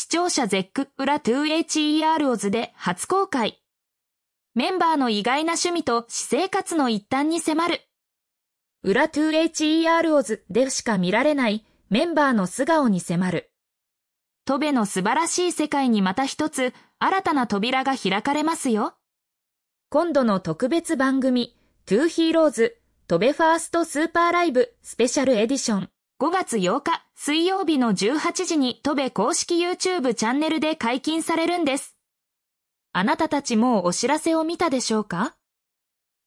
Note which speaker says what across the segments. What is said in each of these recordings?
Speaker 1: 視聴者ゼック裏 2HER オズで初公開。メンバーの意外な趣味と私生活の一端に迫る。裏 2HER オズでしか見られないメンバーの素顔に迫る。トベの素晴らしい世界にまた一つ新たな扉が開かれますよ。今度の特別番組、トゥーヒーローズ、トベファーストスーパーライブスペシャルエディション。5月8日水曜日の18時に戸部公式 YouTube チャンネルで解禁されるんです。あなたたちもうお知らせを見たでしょうか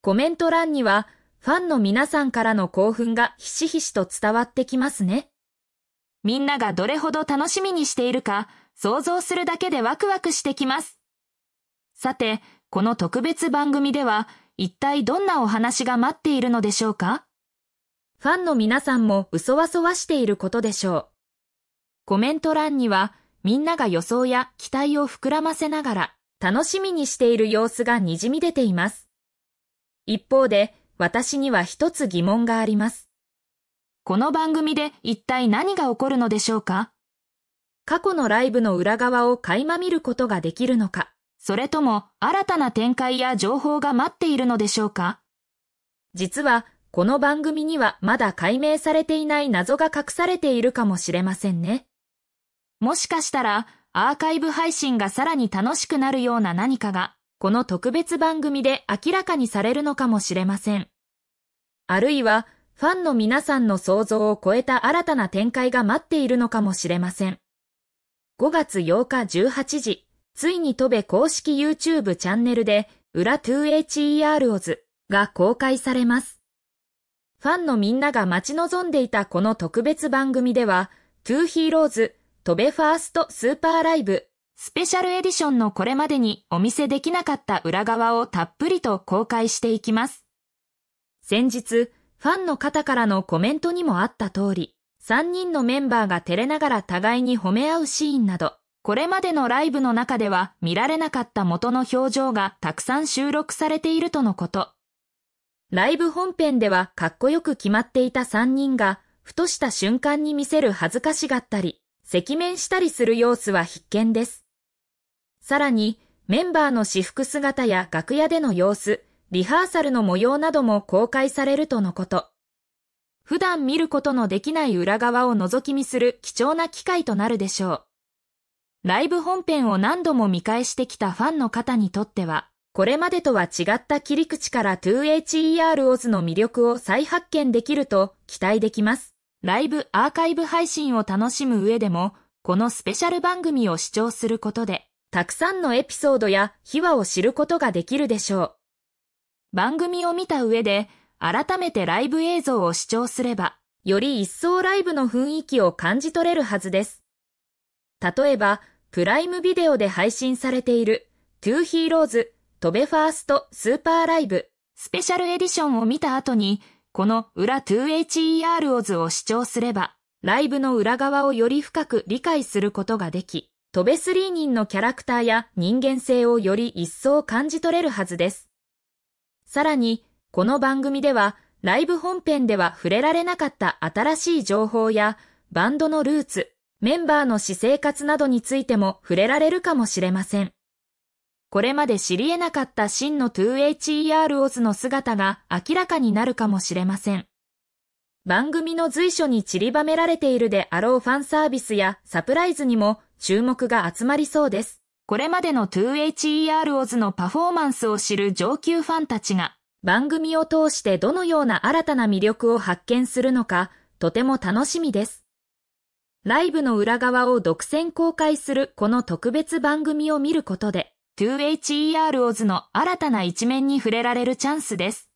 Speaker 1: コメント欄にはファンの皆さんからの興奮がひしひしと伝わってきますね。みんながどれほど楽しみにしているか想像するだけでワクワクしてきます。さて、この特別番組では一体どんなお話が待っているのでしょうかファンの皆さんも嘘はそわしていることでしょう。コメント欄には、みんなが予想や期待を膨らませながら、楽しみにしている様子がにじみ出ています。一方で、私には一つ疑問があります。この番組で一体何が起こるのでしょうか過去のライブの裏側を垣間見ることができるのか、それとも新たな展開や情報が待っているのでしょうか実はこの番組にはまだ解明されていない謎が隠されているかもしれませんね。もしかしたら、アーカイブ配信がさらに楽しくなるような何かが、この特別番組で明らかにされるのかもしれません。あるいは、ファンの皆さんの想像を超えた新たな展開が待っているのかもしれません。5月8日18時、ついに飛べ公式 YouTube チャンネルで、裏 2HER o ズが公開されます。ファンのみんなが待ち望んでいたこの特別番組では、トゥーヒーローズ、トベファーストスーパーライブ、スペシャルエディションのこれまでにお見せできなかった裏側をたっぷりと公開していきます。先日、ファンの方からのコメントにもあった通り、3人のメンバーが照れながら互いに褒め合うシーンなど、これまでのライブの中では見られなかった元の表情がたくさん収録されているとのこと。ライブ本編ではかっこよく決まっていた3人が、ふとした瞬間に見せる恥ずかしがったり、赤面したりする様子は必見です。さらに、メンバーの私服姿や楽屋での様子、リハーサルの模様なども公開されるとのこと。普段見ることのできない裏側を覗き見する貴重な機会となるでしょう。ライブ本編を何度も見返してきたファンの方にとっては、これまでとは違った切り口から 2HER オズの魅力を再発見できると期待できます。ライブアーカイブ配信を楽しむ上でも、このスペシャル番組を視聴することで、たくさんのエピソードや秘話を知ることができるでしょう。番組を見た上で、改めてライブ映像を視聴すれば、より一層ライブの雰囲気を感じ取れるはずです。例えば、プライムビデオで配信されている、トゥーヒーローズトベファーストスーパーライブスペシャルエディションを見た後に、この裏 2HER オズを視聴すれば、ライブの裏側をより深く理解することができ、トベ3人のキャラクターや人間性をより一層感じ取れるはずです。さらに、この番組では、ライブ本編では触れられなかった新しい情報や、バンドのルーツ、メンバーの私生活などについても触れられるかもしれません。これまで知り得なかった真の 2HER オズの姿が明らかになるかもしれません。番組の随所に散りばめられているであろうファンサービスやサプライズにも注目が集まりそうです。これまでの 2HER オズのパフォーマンスを知る上級ファンたちが番組を通してどのような新たな魅力を発見するのかとても楽しみです。ライブの裏側を独占公開するこの特別番組を見ることで 2HER オズの新たな一面に触れられるチャンスです。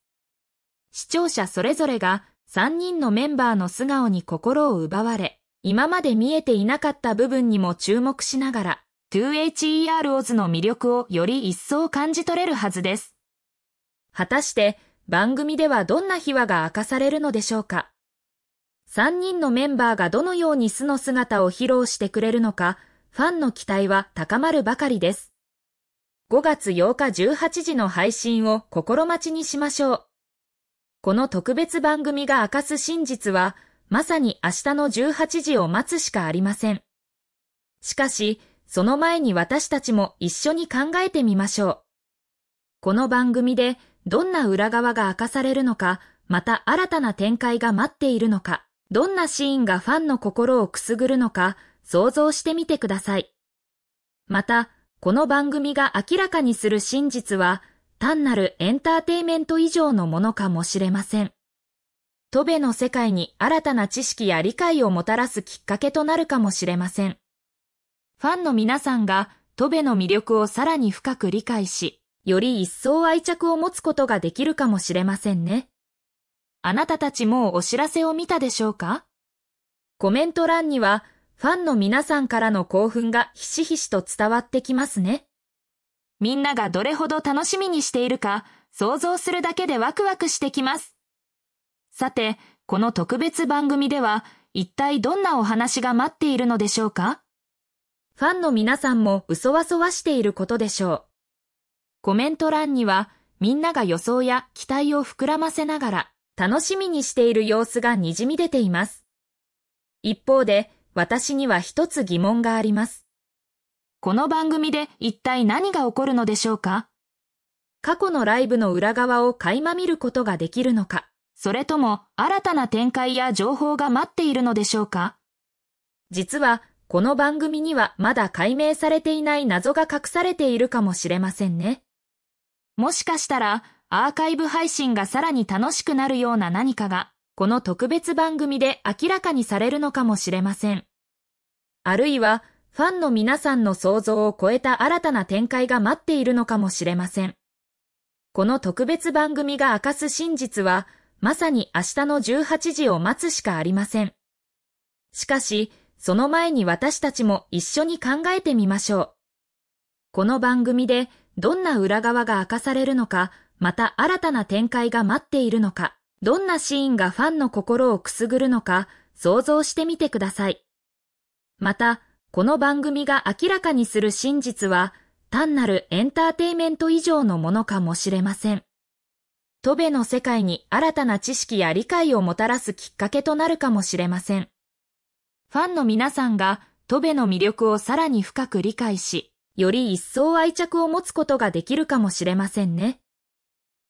Speaker 1: 視聴者それぞれが3人のメンバーの素顔に心を奪われ、今まで見えていなかった部分にも注目しながら、2HER オズの魅力をより一層感じ取れるはずです。果たして番組ではどんな秘話が明かされるのでしょうか ?3 人のメンバーがどのように素の姿を披露してくれるのか、ファンの期待は高まるばかりです。5月8日18時の配信を心待ちにしましょう。この特別番組が明かす真実は、まさに明日の18時を待つしかありません。しかし、その前に私たちも一緒に考えてみましょう。この番組でどんな裏側が明かされるのか、また新たな展開が待っているのか、どんなシーンがファンの心をくすぐるのか、想像してみてください。また、この番組が明らかにする真実は、単なるエンターテイメント以上のものかもしれません。トベの世界に新たな知識や理解をもたらすきっかけとなるかもしれません。ファンの皆さんがトベの魅力をさらに深く理解し、より一層愛着を持つことができるかもしれませんね。あなたたちもうお知らせを見たでしょうかコメント欄にはファンの皆さんからの興奮がひしひしと伝わってきますね。みんながどれほど楽しみにしているか、想像するだけでワクワクしてきます。さて、この特別番組では、一体どんなお話が待っているのでしょうかファンの皆さんも嘘わそわしていることでしょう。コメント欄には、みんなが予想や期待を膨らませながら、楽しみにしている様子がにじみ出ています。一方で、私には一つ疑問があります。この番組で一体何が起こるのでしょうか過去のライブの裏側を垣間見ることができるのかそれとも新たな展開や情報が待っているのでしょうか実はこの番組にはまだ解明されていない謎が隠されているかもしれませんね。もしかしたらアーカイブ配信がさらに楽しくなるような何かがこの特別番組で明らかにされるのかもしれません。あるいは、ファンの皆さんの想像を超えた新たな展開が待っているのかもしれません。この特別番組が明かす真実は、まさに明日の18時を待つしかありません。しかし、その前に私たちも一緒に考えてみましょう。この番組でどんな裏側が明かされるのか、また新たな展開が待っているのか。どんなシーンがファンの心をくすぐるのか想像してみてください。また、この番組が明らかにする真実は、単なるエンターテイメント以上のものかもしれません。トベの世界に新たな知識や理解をもたらすきっかけとなるかもしれません。ファンの皆さんがトベの魅力をさらに深く理解し、より一層愛着を持つことができるかもしれませんね。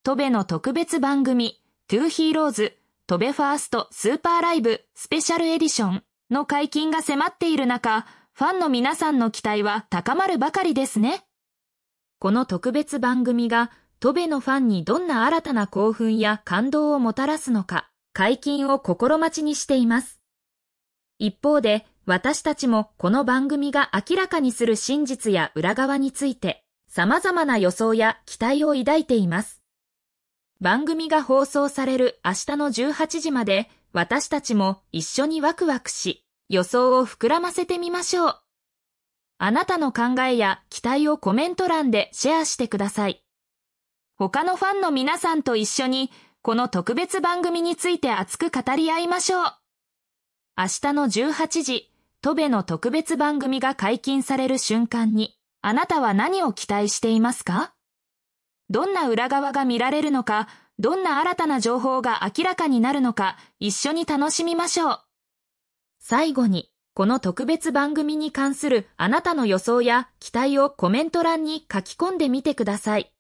Speaker 1: トベの特別番組、トゥーヒーローズ、トベファーストスーパーライブスペシャルエディションの解禁が迫っている中、ファンの皆さんの期待は高まるばかりですね。この特別番組が、トベのファンにどんな新たな興奮や感動をもたらすのか、解禁を心待ちにしています。一方で、私たちもこの番組が明らかにする真実や裏側について、様々な予想や期待を抱いています。番組が放送される明日の18時まで私たちも一緒にワクワクし予想を膨らませてみましょう。あなたの考えや期待をコメント欄でシェアしてください。他のファンの皆さんと一緒にこの特別番組について熱く語り合いましょう。明日の18時、戸部の特別番組が解禁される瞬間にあなたは何を期待していますかどんな裏側が見られるのか、どんな新たな情報が明らかになるのか、一緒に楽しみましょう。最後に、この特別番組に関するあなたの予想や期待をコメント欄に書き込んでみてください。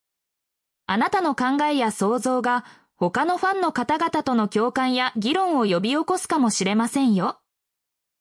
Speaker 1: あなたの考えや想像が他のファンの方々との共感や議論を呼び起こすかもしれませんよ。